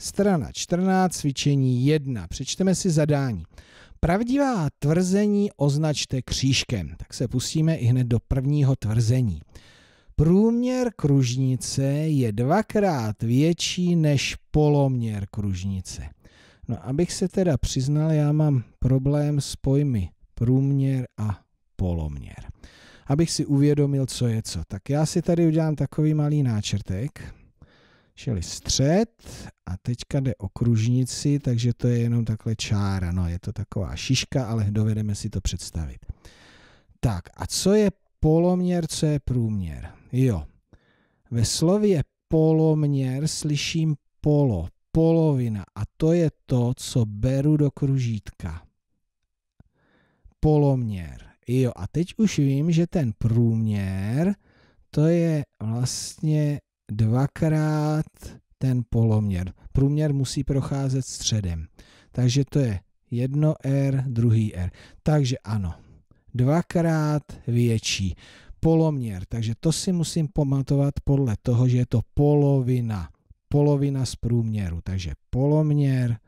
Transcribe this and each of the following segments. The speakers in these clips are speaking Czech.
Strana 14, cvičení 1. Přečteme si zadání. Pravdivá tvrzení označte křížkem. Tak se pustíme i hned do prvního tvrzení. Průměr kružnice je dvakrát větší než poloměr kružnice. No abych se teda přiznal, já mám problém s pojmy průměr a poloměr. Abych si uvědomil, co je co. Tak já si tady udělám takový malý náčrtek šeli střed a teďka jde o kružnici, takže to je jenom takhle čára. No, je to taková šiška, ale dovedeme si to představit. Tak a co je poloměr, co je průměr? Jo, ve slově poloměr slyším polo, polovina a to je to, co beru do kružítka. Poloměr. Jo, a teď už vím, že ten průměr to je vlastně dvakrát ten poloměr. Průměr musí procházet středem. Takže to je jedno R, druhý R. Takže ano, dvakrát větší poloměr. Takže to si musím pamatovat podle toho, že je to polovina. Polovina z průměru. Takže poloměr,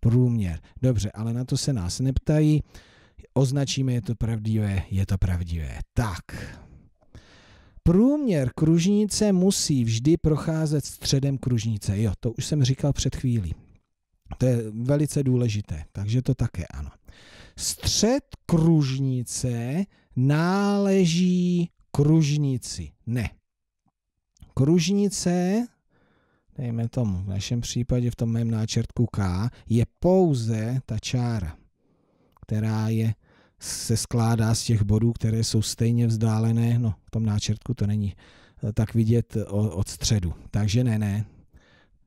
průměr. Dobře, ale na to se nás neptají. Označíme, je to pravdivé, je to pravdivé. Tak. Průměr kružnice musí vždy procházet středem kružnice. Jo, to už jsem říkal před chvílí. To je velice důležité, takže to také ano. Střed kružnice náleží kružnici. Ne. Kružnice, dejme tomu, v našem případě v tom mém náčrtku K, je pouze ta čára, která je se skládá z těch bodů, které jsou stejně vzdálené, no v tom náčrtku to není eh, tak vidět eh, od středu. Takže ne, ne,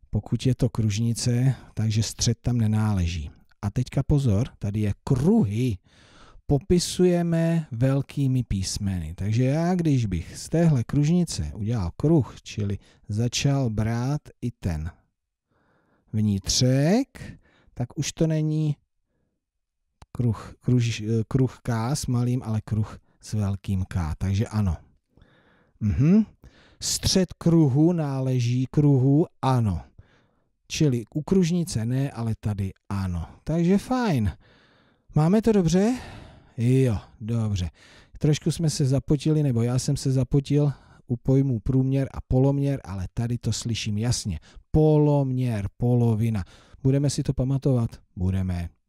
pokud je to kružnice, takže střed tam nenáleží. A teďka pozor, tady je kruhy, popisujeme velkými písmeny. Takže já, když bych z téhle kružnice udělal kruh, čili začal brát i ten vnitřek, tak už to není kruh, kruž, eh, kruh K s malým, ale kruh s velkým K. Takže ano. Mhm. Střed kruhu náleží kruhu, ano. Čili u kružnice ne, ale tady ano. Takže fajn. Máme to dobře? Jo, dobře. Trošku jsme se zapotili, nebo já jsem se zapotil u pojmů průměr a poloměr, ale tady to slyším jasně. Poloměr, polovina. Budeme si to pamatovat? Budeme.